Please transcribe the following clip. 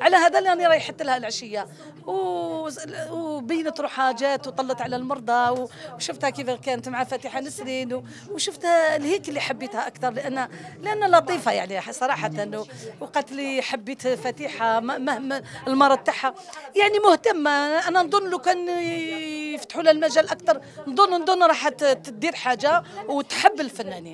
على هذا اللي انا ريحت لها العشيه وبينت روحها جات وطلت على المرضى وشفتها كيف كانت مع فاتحه نسرين وشفتها هيك اللي حبيتها اكثر لان لان لطيفه يعني صراحه وقالت لي حبيت فاتحه مهما المرض تاعها يعني مهتمه انا نظن لو كان يفتحوا لها المجال اكثر نظن نظن راح تدير حاجه وتحب الفنانين